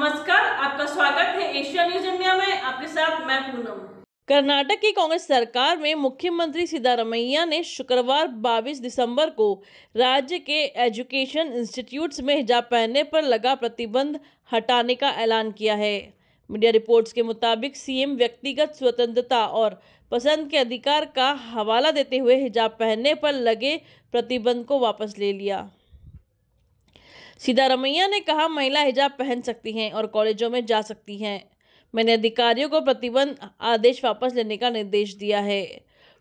नमस्कार आपका स्वागत है एशिया न्यूज इंडिया में आपके साथ मैं पूनम कर्नाटक की कांग्रेस सरकार में मुख्यमंत्री सिद्धारमैया ने शुक्रवार 22 दिसंबर को राज्य के एजुकेशन इंस्टीट्यूट्स में हिजाब पहनने पर लगा प्रतिबंध हटाने का ऐलान किया है मीडिया रिपोर्ट्स के मुताबिक सीएम व्यक्तिगत स्वतंत्रता और पसंद के अधिकार का हवाला देते हुए हिजाब पहनने पर लगे प्रतिबंध को वापस ले लिया सीधारमैया ने कहा महिला हिजाब पहन सकती हैं और कॉलेजों में जा सकती हैं मैंने अधिकारियों को प्रतिबंध आदेश वापस लेने का निर्देश दिया है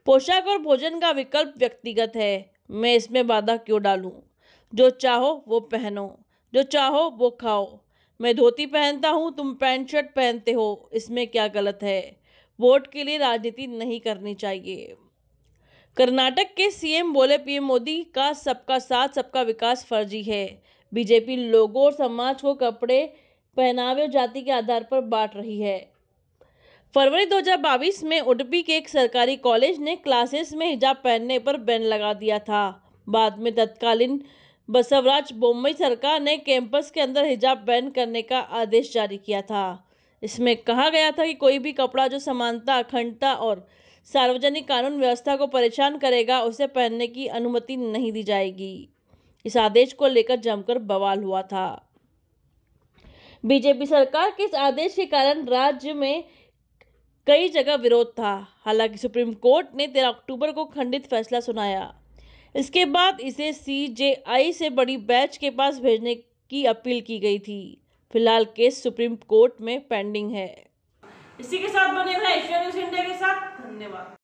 पोशाक और भोजन का विकल्प व्यक्तिगत है मैं इसमें बाधा क्यों डालूं जो चाहो वो पहनो जो चाहो वो खाओ मैं धोती पहनता हूँ तुम पैंट शर्ट पहनते हो इसमें क्या गलत है वोट के लिए राजनीति नहीं करनी चाहिए कर्नाटक के सीएम बोले पीएम मोदी का सबका साथ सबका विकास फर्जी है बीजेपी लोगों और समाज को कपड़े पहनावे और जाति के आधार पर बांट रही है फरवरी 2022 में उडपी के एक सरकारी कॉलेज ने क्लासेस में हिजाब पहनने पर बैन लगा दिया था बाद में तत्कालीन बसवराज बोम्बई सरकार ने कैंपस के अंदर हिजाब बैन करने का आदेश जारी किया था इसमें कहा गया था कि कोई भी कपड़ा जो समानता अखंडता और सार्वजनिक कानून व्यवस्था को परेशान करेगा उसे पहनने की अनुमति नहीं दी जाएगी इस आदेश को लेकर जमकर बवाल हुआ था बीजेपी सरकार के इस आदेश के कारण राज्य में कई जगह विरोध था हालांकि सुप्रीम कोर्ट ने तेरह अक्टूबर को खंडित फैसला सुनाया इसके बाद इसे सीजेआई से बड़ी बैच के पास भेजने की अपील की गई थी फिलहाल केस सुप्रीम कोर्ट में पेंडिंग है इसी के साथ बने रहे एशिया न्यूज इंडिया के साथ धन्यवाद